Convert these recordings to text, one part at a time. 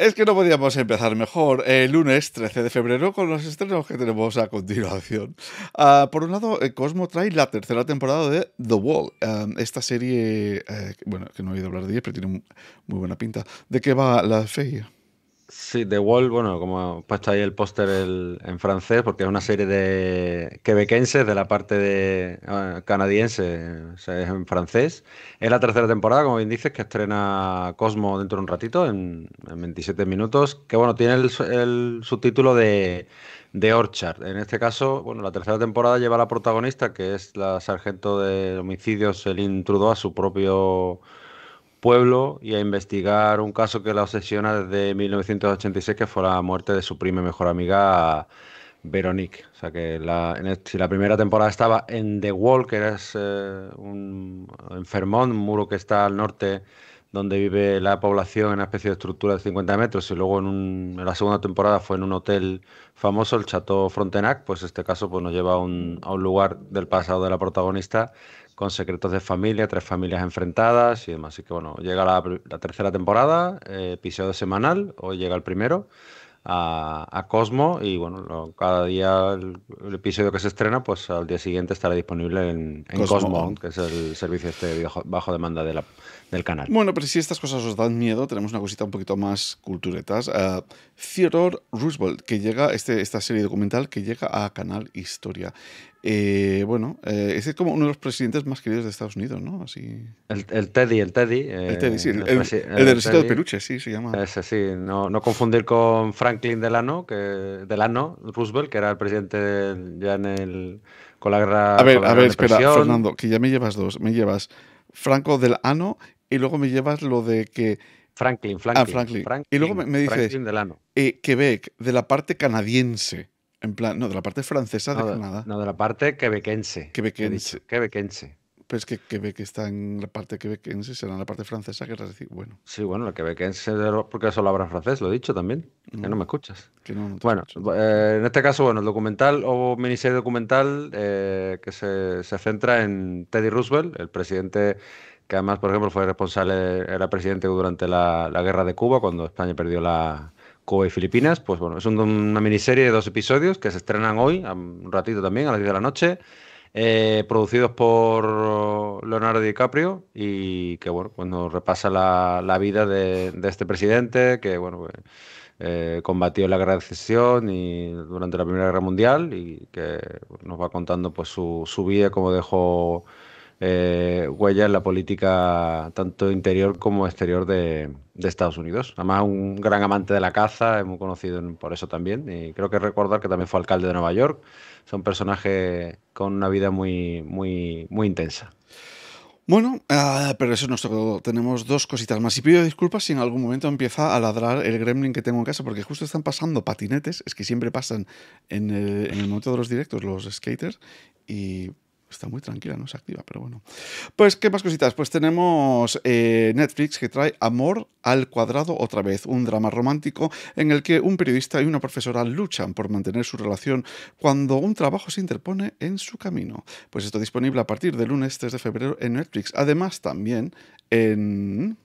Es que no podíamos empezar mejor el lunes 13 de febrero con los estrenos que tenemos a continuación. Ah, por un lado, eh, Cosmo trae la tercera temporada de The Wall. Ah, esta serie, eh, bueno, que no he oído hablar de ella, pero tiene muy buena pinta. ¿De qué va la feria? Sí, The Wall, bueno, como está ahí el póster en francés, porque es una serie de quebequenses de la parte de ah, canadiense, o sea, es en francés. Es la tercera temporada, como bien dices, que estrena Cosmo dentro de un ratito, en, 27 minutos, que bueno, tiene el, subtítulo de, de, Orchard. En este caso, bueno, la tercera temporada lleva a la protagonista, que es la sargento de homicidios Celine Trudeau, a su propio pueblo y a investigar un caso que la obsesiona desde 1986, que fue la muerte de su prima y mejor amiga Veronique. O sea que la, si la primera temporada estaba en The Wall, que es eh, un, enfermón, un muro que está al norte donde vive la población en una especie de estructura de 50 metros, y luego en, la segunda temporada fue en un hotel famoso, el Chateau Frontenac, pues este caso pues, nos lleva a un, a un lugar del pasado de la protagonista con secretos de familia, tres familias enfrentadas y demás. Así que bueno, llega la, tercera temporada, eh, episodio semanal, hoy llega el primero. A, Cosmo y bueno, cada día el, episodio que se estrena pues al día siguiente estará disponible en, Cosmo, que es el servicio este bajo, demanda del canal. Bueno, pero si estas cosas os dan miedo, tenemos una cosita un poquito más culturetas. Ah, Theodore Roosevelt, que llega, este, esta serie documental que llega a Canal Historia. Eh, bueno, eh, ese es como uno de los presidentes más queridos de Estados Unidos, ¿no? Así... El, Teddy, el Teddy. Eh, el Teddy, sí, eh, el, de peluche, sí, se llama. Ese sí, no, no confundir con Franklin Delano, que, Delano Roosevelt, que era el presidente ya en el, con la guerra. A ver, a ver, espera, Fernando, que ya me llevas dos. Me llevas Franco Delano y luego me llevas lo de que. Franklin, ah, Franklin. y luego me, dices Delano. Quebec, de la parte canadiense. En plan, no, de la parte francesa nada. de Canadá. No, de la parte quebequense. Quebequense. Quebequense. Pero es que Quebec está en la parte quebequense, será en la parte francesa, que decir, bueno. Sí, bueno, la quebequense, porque eso lo habrá francés, lo he dicho también, que no me escuchas. bueno, eh, en este caso, bueno, el documental o miniserie documental eh, que se, se, centra en Teddy Roosevelt, el presidente que además, por ejemplo, fue responsable, era presidente durante la, la guerra de Cuba, cuando España perdió la, y Filipinas, pues bueno, es una miniserie de dos episodios que se estrenan hoy, un ratito también, a las 10 de la noche, eh, producidos por Leonardo DiCaprio y que bueno, pues nos repasa la, vida de, este presidente que bueno, pues, eh, combatió la guerra de y durante la Primera Guerra Mundial y que nos va contando pues su, su vida, cómo dejó eh, huella en la política tanto interior como exterior de, Estados Unidos. Además, un gran amante de la caza, es muy conocido por eso también. Y creo que recordar que también fue alcalde de Nueva York. Es un personaje con una vida muy, muy, muy intensa. Bueno, eh, pero eso no es Tenemos dos cositas más. Y pido disculpas si en algún momento empieza a ladrar el gremlin que tengo en casa, porque justo están pasando patinetes, es que siempre pasan en el, en el momento de los directos los skaters, y Está muy tranquila, no se activa, pero bueno. Pues, ¿qué más cositas? Pues tenemos eh, Netflix que trae Amor al cuadrado otra vez, un drama romántico en el que un periodista y una profesora luchan por mantener su relación cuando un trabajo se interpone en su camino. Pues esto disponible a partir del lunes 3 de febrero en Netflix. Además, también en...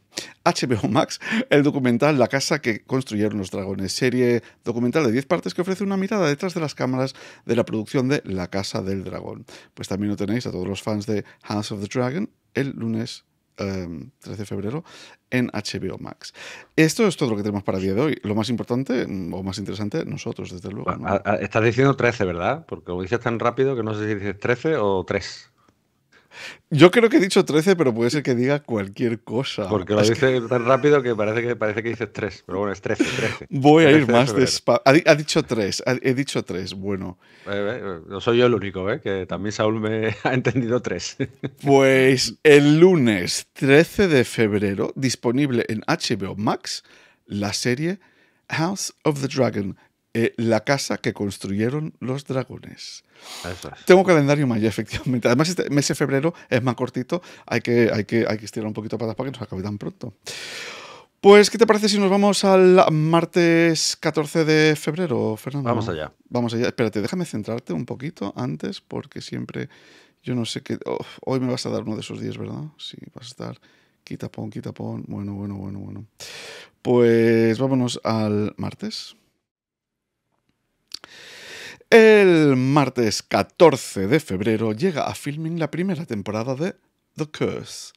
HBO Max el documental La casa que construyeron los dragones, serie documental de 10 partes que ofrece una mirada detrás de las cámaras de la producción de La casa del dragón. Pues también lo tenéis a todos los fans de House of the Dragon el lunes 13 em, de febrero en HBO Max. Esto es todo lo que tenemos para el día de hoy. Lo más importante mm, o más interesante, nosotros, desde luego. estás diciendo 13, ¿verdad? Porque lo dices tan rápido que no sé si dices 13 o 3. Yo creo que he dicho 13, pero puede ser que diga cualquier cosa. Porque lo dice tan rápido que parece que parece que dices 3, pero bueno, es 13, 13. Voy a ir más despacio. Ha, dicho 3, he dicho 3, bueno. Eh, eh, no soy yo el único, eh, que también Saúl me ha entendido 3. pues el lunes 13 de febrero, disponible en HBO Max, la serie House of the Dragon, eh, la casa que construyeron los dragones. Tengo calendario maya, efectivamente. Además, este mes de febrero es más cortito, hay que, hay que, hay estirar un poquito para que nos acabe tan pronto. Pues, ¿qué te parece si nos vamos al martes 14 de febrero, Fernando? Vamos allá. Vamos allá. Espérate, déjame centrarte un poquito antes, porque siempre, yo no sé qué... hoy me vas a dar uno de esos días, ¿verdad? Sí, vas a estar... Quita pon, quita pon. Bueno, bueno, bueno, bueno. Pues vámonos al martes. El martes 14 de febrero llega a filming la primera temporada de The Curse.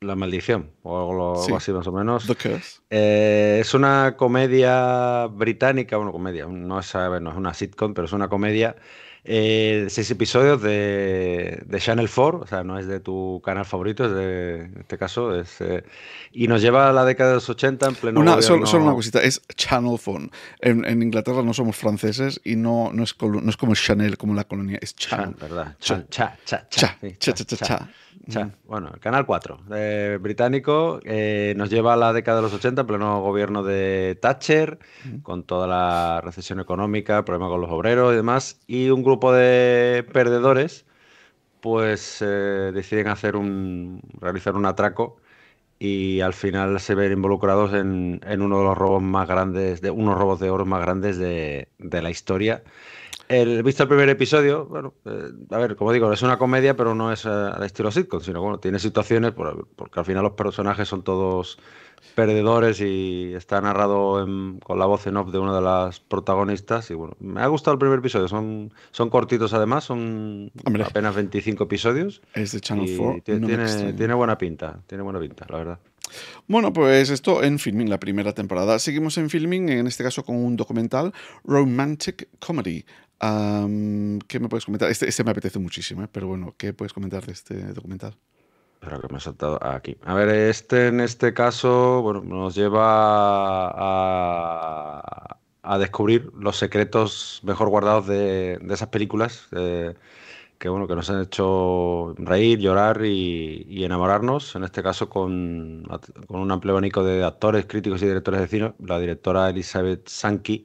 La maldición, o algo, así más o menos. The Curse. Eh, es una comedia británica, bueno, comedia, no es una sitcom, pero es una comedia eh, seis episodios de, de, Channel 4, o sea, no es de tu canal favorito, es de, este caso, es, eh, y nos lleva a la década de los 80 en pleno... gobierno... solo, solo, una cosita, es Channel 4. En, Inglaterra no somos franceses y no, no, es, no es como Chanel, como la colonia, es Channel. Chan, ¿verdad? Chan, cha, cha, cha, cha, cha, mm. Bueno, el Canal 4 eh, británico nos lleva a la década de los 80 en pleno gobierno de Thatcher, mm. con toda la recesión económica, problemas con los obreros y demás, y un grupo de perdedores, pues eh, deciden hacer un, realizar un atraco y al final se ven involucrados en, uno de los robos más grandes, de unos robos de oro más grandes de, de la historia. He visto el primer episodio, bueno, eh, a ver, como digo, es una comedia, pero no es eh, al estilo sitcom, sino bueno, tiene situaciones, porque al final los personajes son todos perdedores y está narrado con la voz en off de una de las protagonistas. Y bueno, me ha gustado el primer episodio, son, son cortitos además, son apenas 25 episodios. Es de Channel 4. tiene, tiene buena pinta, tiene buena pinta, la verdad. Bueno, pues esto en filming, la primera temporada. Seguimos en filming, en este caso con un documental, Romantic Comedy, ¿Qué me puedes comentar? Este, este me apetece muchísimo, ¿eh? pero bueno, ¿qué puedes comentar de este documental? Pero que me he saltado aquí. A ver, este en este caso, bueno, nos lleva a, descubrir los secretos mejor guardados de, esas películas. Eh, que bueno, que nos han hecho reír, llorar y, enamorarnos, en este caso con, con un amplio abanico de actores, críticos y directores de cine, la directora Elizabeth Sankey,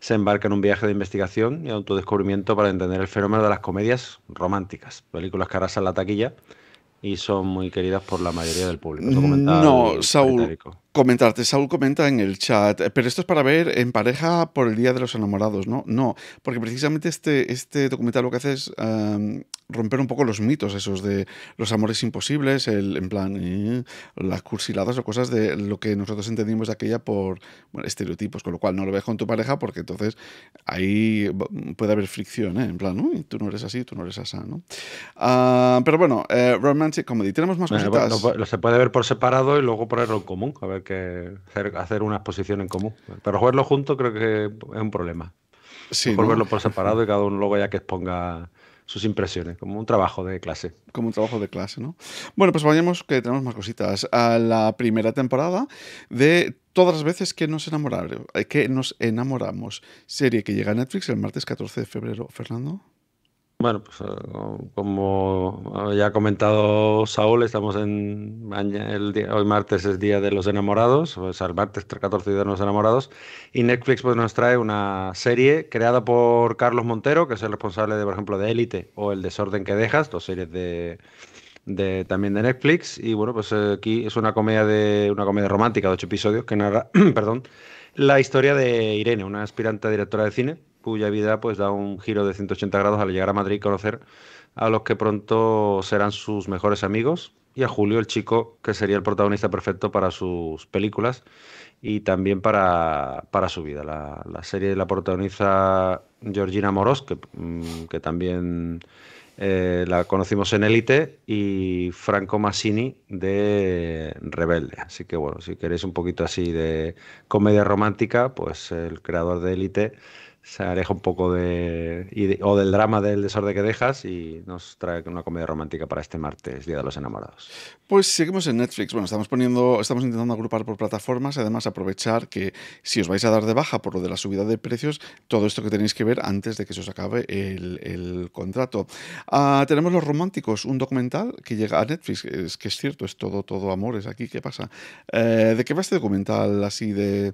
se embarca en un viaje de investigación y autodescubrimiento para entender el fenómeno de las comedias románticas, películas que arrasan la taquilla y son muy queridas por la mayoría del público. No, Saúl, comentarte, Saúl comenta en el chat, eh, pero esto es para ver en pareja por el Día de los Enamorados, ¿no? No, porque precisamente este, este documental lo que hace es em, romper un poco los mitos esos de los amores imposibles, el, en plan eh, las cursiladas o cosas de lo que nosotros entendimos de aquella por estereotipos, con lo cual no lo ves con tu pareja porque entonces ahí puede haber fricción, ¿eh? en plan, tú no eres así, tú no eres asá, ¿no? Ah, pero bueno, eh, Romantic Comedy, tenemos más se puede ver por separado y luego ponerlo en común, a ver que hacer, una exposición en común, pero jugarlo junto creo que es un problema. Sí, por verlo por separado y cada uno luego ya que exponga sus impresiones, como un trabajo de clase. Como un trabajo de clase, ¿no? Bueno, pues vayamos que tenemos más cositas. A la primera temporada de Todas las veces que nos, eh, que nos enamoramos. Serie que llega a Netflix el martes 14 de febrero. Fernando. Bueno, pues eh, como ya ha comentado Saúl, estamos en el hoy martes es día de los enamorados, o sea, el martes 14 día de los enamorados, y Netflix pues nos trae una serie creada por Carlos Montero, que es el responsable de, por ejemplo, de Élite o El desorden que dejas, dos series de, de, también de Netflix, y bueno, pues eh, aquí es una comedia de una comedia romántica de ocho episodios que narra, perdón, la historia de Irene, una aspirante directora de cine cuya vida pues da un giro de 180 grados al llegar a Madrid y conocer a los que pronto serán sus mejores amigos y a Julio, el chico que sería el protagonista perfecto para sus películas y también para, para su vida. La, la, serie la protagoniza Georgina Moros, que, mm, que también eh, la conocimos en Élite, y Franco Massini de Rebelde. Así que bueno, si queréis un poquito así de comedia romántica, pues el creador de Élite se aleja un poco de, o del drama del desorden que dejas y nos trae una comedia romántica para este martes, Día de los Enamorados. Pues seguimos en Netflix. Bueno, estamos poniendo, estamos intentando agrupar por plataformas, y además aprovechar que si os vais a dar de baja por lo de la subida de precios, todo esto que tenéis que ver antes de que se os acabe el, contrato. Ah, tenemos Los Románticos, un documental que llega a Netflix, es que es cierto, es todo, todo es aquí, ¿qué pasa? Eh, ¿De qué va este documental así de...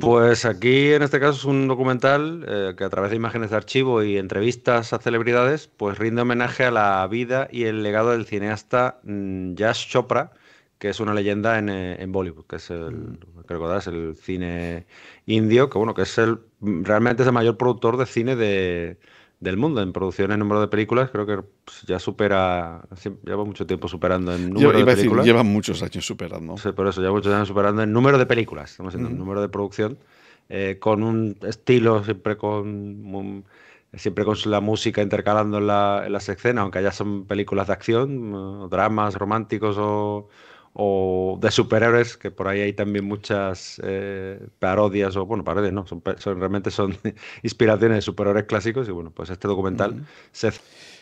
Pues aquí en este caso es un documental eh, que a través de imágenes de archivo y entrevistas a celebridades, pues rinde homenaje a la vida y el legado del cineasta mm, Chopra, que es una leyenda en, eh, Bollywood, que es el, mm. el cine indio, que bueno, que es el mm, realmente es el mayor productor de cine de, del mundo en producción en número de películas, creo que pues, ya supera, lleva mucho tiempo superando en número de lleva muchos años superando. Sí, por eso, lleva muchos años superando en número de películas, estamos en número de producción, eh, con un estilo siempre con... siempre con la música intercalando en, las escenas, aunque ya son películas de acción, dramas románticos o, o de superhéroes, que por ahí hay también muchas eh, parodias, o bueno, parodias no, son, realmente son inspiraciones de superhéroes clásicos, y bueno, pues este documental se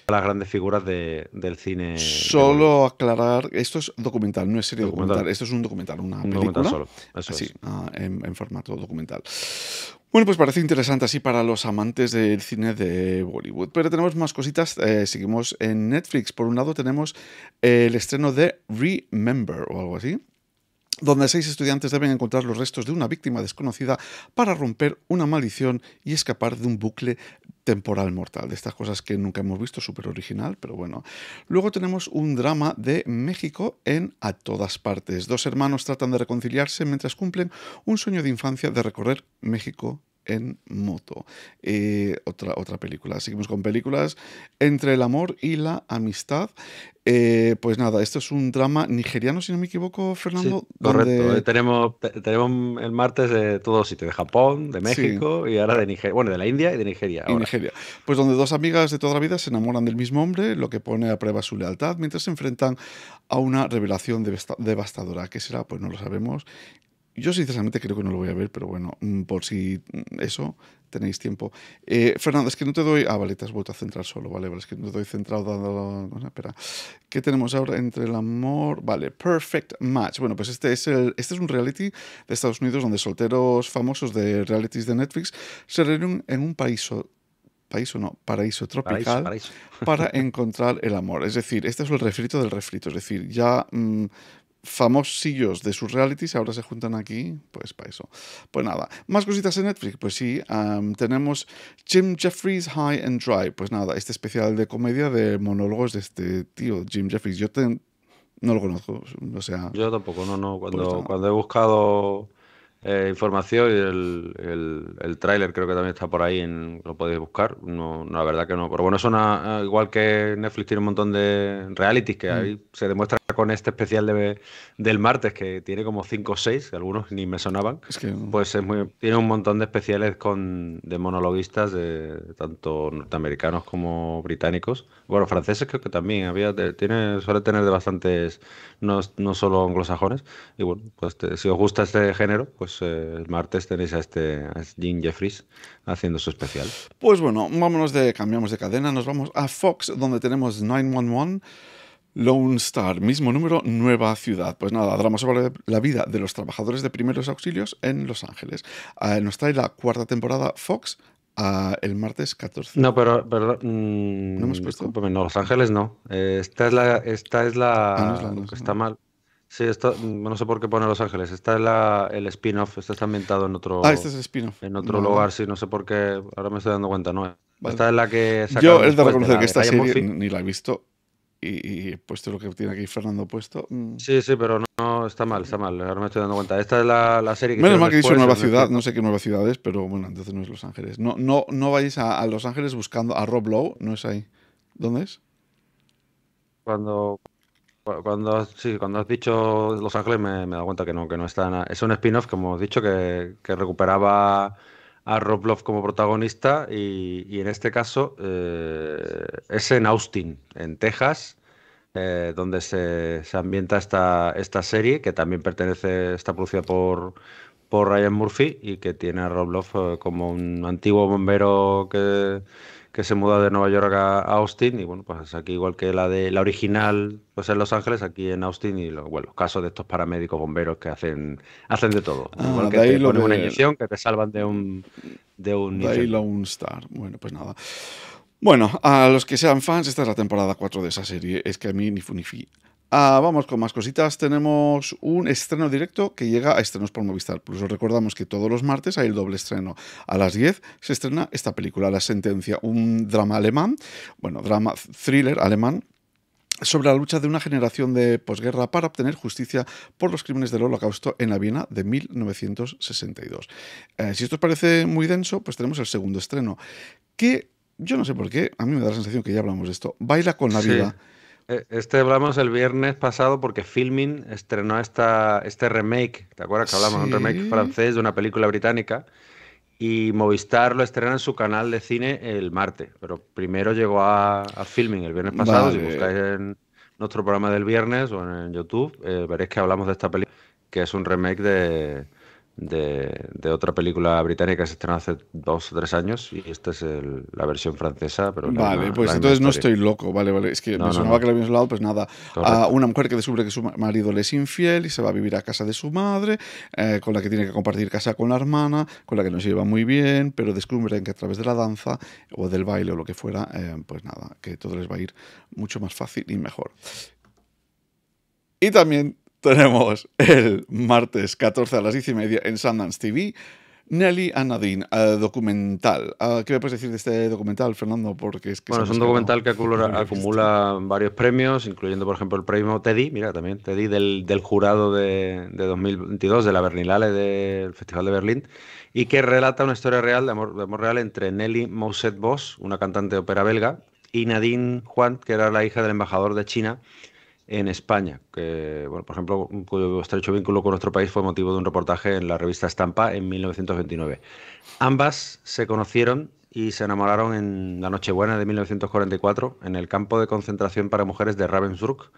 las grandes figuras del cine. Solo aclarar, esto es documental, no es serie documental, esto es un documental, una un película. Documental solo, ah, en, formato documental. Bueno, pues parece interesante así para los amantes del cine de Bollywood. Pero tenemos más cositas. Eh, seguimos en Netflix. Por un lado tenemos el estreno de Remember o algo así donde seis estudiantes deben encontrar los restos de una víctima desconocida para romper una maldición y escapar de un bucle temporal mortal, de estas cosas que nunca hemos visto, súper original, pero bueno. Luego tenemos un drama de México en A Todas Partes. Dos hermanos tratan de reconciliarse mientras cumplen un sueño de infancia de recorrer México en moto. Eh, otra, otra película. Seguimos con películas. Entre el amor y la amistad. Eh, pues nada, esto es un drama nigeriano, si no me equivoco, Fernando. correcto. Eh, tenemos, tenemos el martes de todos sitios, de Japón, de México y ahora de Nigeria. Bueno, de la India y de Nigeria. Nigeria. Pues donde dos amigas de toda la vida se enamoran del mismo hombre, lo que pone a prueba su lealtad, mientras se enfrentan a una revelación devastadora. ¿Qué será? Pues no lo sabemos yo sinceramente creo que no lo voy a ver, pero bueno, mm, por si mm, eso tenéis tiempo. Eh, Fernando, es que no te doy... Ah, vale, te has vuelto a centrar solo, vale, vale es que no te doy centrado dando... espera. ¿Qué tenemos ahora entre el amor? Vale, Perfect Match. Bueno, pues este es, el, este es un reality de Estados Unidos donde solteros famosos de realities de Netflix se reúnen en un país país o no, paraíso tropical para encontrar el amor. Es decir, este es el refrito del refrito. Es decir, ya mm, famosillos de sus realities ahora se juntan aquí, pues para eso. Pues nada, más cositas en Netflix, pues sí, tenemos Jim Jeffries High and Dry, pues nada, este especial de comedia de monólogos de este tío, Jim Jeffries, yo no lo conozco, o sea... Yo tampoco, no, no, cuando, pues no. cuando he buscado eh, información y el, el, tráiler creo que también está por ahí, en, lo podéis buscar. No, la verdad que no. Pero bueno, es eh, igual que Netflix tiene un montón de realities que ahí mm. se demuestra con este especial de, del martes que tiene como 5 o 6, algunos ni me sonaban. Pues es tiene un montón de especiales con, de monologuistas, de, tanto norteamericanos como británicos. Bueno, franceses creo que también había, tiene, suele tener de bastantes, no, no solo anglosajones. Y bueno, pues si os gusta este género, pues pues, eh, el martes tenéis este, a este Jim Jeffries haciendo su especial. Pues bueno, vámonos de, cambiamos de cadena, nos vamos a Fox, donde tenemos 911. Lone Star, mismo número, nueva ciudad. Pues nada, drama sobre la vida de los trabajadores de primeros auxilios en Los Ángeles. Eh, nos trae la cuarta temporada Fox eh, el martes 14. No, pero, mm, no hemos puesto. No, Los Ángeles no. esta es la, esta es la, ah, está mal. Sí, mm, no sé por qué pone Los Ángeles. Está es el spin-off, está ambientado en otro. Ah, este es spin-off. En otro lugar, sí, no sé por qué. Ahora me estoy dando cuenta, ¿no? Esta es la que. Yo es de reconocer que esta serie ni la he visto y, he puesto lo que tiene aquí Fernando puesto. Mm. Sí, sí, pero no, está mal, está mal. Ahora me estoy dando cuenta. Esta es la, serie que. Menos mal que dice Nueva Ciudad, no sé qué Nueva Ciudad es, pero bueno, entonces no es Los Ángeles. No, no, no vayáis a, a Los Ángeles buscando a Rob Lowe, no es ahí. ¿Dónde es? Cuando cuando, sí, cuando has dicho Los Ángeles me, me he dado cuenta que no, que no está. Es un spin-off, como hemos dicho, que, recuperaba a Rob como protagonista y, en este caso eh, es en Austin, en Texas, eh, donde se, ambienta esta, esta, serie que también pertenece, está producida por, por Ryan Murphy y que tiene a Rob eh, como un antiguo bombero que, que se muda de Nueva York a, Austin y bueno, pues aquí igual que la de la original, pues en Los Ángeles, aquí en Austin y los casos de estos paramédicos bomberos que hacen hacen de todo, ah, igual que te ponen una inyección, que te salvan de un de un star. Bueno, pues nada. Bueno, a los que sean fans, esta es la temporada 4 de esa serie. Es que a mí ni funifi Ah, vamos con más cositas. Tenemos un estreno directo que llega a estrenos por Movistar Plus. Os recordamos que todos los martes hay el doble estreno. A las 10 se estrena esta película, La Sentencia, un drama alemán, bueno, drama thriller alemán sobre la lucha de una generación de posguerra para obtener justicia por los crímenes del holocausto en la Viena de 1962. Eh, si esto os parece muy denso, pues tenemos el segundo estreno, que yo no sé por qué, a mí me da la sensación que ya hablamos de esto, baila con la vida. Eh, este hablamos el viernes pasado porque Filmin estrenó esta, este remake, ¿te acuerdas que hablamos? Un remake francés de una película británica y Movistar lo estrena en su canal de cine el martes, pero primero llegó a, a Filmin el viernes pasado, si buscáis en nuestro programa del viernes o en YouTube, eh, veréis que hablamos de esta película, que es un remake de, de, otra película británica que se estrenó hace dos o tres años y esta es la versión francesa. Pero vale, pues entonces no estoy loco, vale, vale. Es que me sonaba que lo habíamos hablado, pues nada. una mujer que descubre que su marido le es infiel y se va a vivir a casa de su madre, eh, con la que tiene que compartir casa con la hermana, con la que no se lleva muy bien, pero descubren que a través de la danza o del baile o lo que fuera, eh, pues nada, que todo les va a ir mucho más fácil y mejor. Y también tenemos el martes 14 a las 10 y media en Sundance TV. Nelly Anadine, eh, Nadine documental. Ah, ¿Qué me puedes decir de este documental, Fernando? Porque es bueno, es un documental que acumula, varios premios, incluyendo, por ejemplo, el premio Teddy, mira, también Teddy del, del jurado de, 2022 de la Berlinale del Festival de Berlín, y que relata una historia real de amor, real entre Nelly Mousset Boss, una cantante de ópera belga, y Nadine Juan, que era la hija del embajador de China en España. Que, por ejemplo, cuyo estrecho vínculo con nuestro país fue motivo de un reportaje en la revista Estampa en 1929. Ambas se conocieron y se enamoraron en la Nochebuena de 1944 en el campo de concentración para mujeres de Ravensbrück.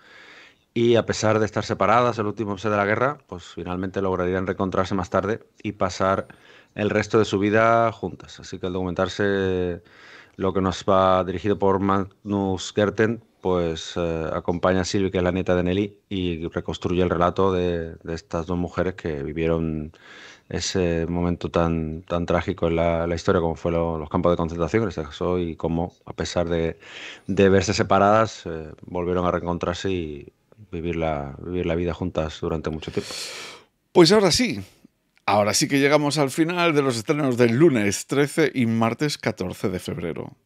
Y a pesar de estar separadas el último mes de la guerra, pues finalmente lograrían reencontrarse más tarde y pasar el resto de su vida juntas. Así que el documentarse, lo que nos va dirigido por Magnus Gerten, pues eh, acompaña a Silvia, que es la nieta de Nelly, y reconstruye el relato de, estas dos mujeres que vivieron ese momento tan, tan trágico en la, historia como fue los campos de concentración en este y cómo, a pesar de, verse separadas, eh, volvieron a reencontrarse y vivir la, vivir la vida juntas durante mucho tiempo. Pues ahora sí, ahora sí que llegamos al final de los estrenos del lunes 13 y martes 14 de febrero.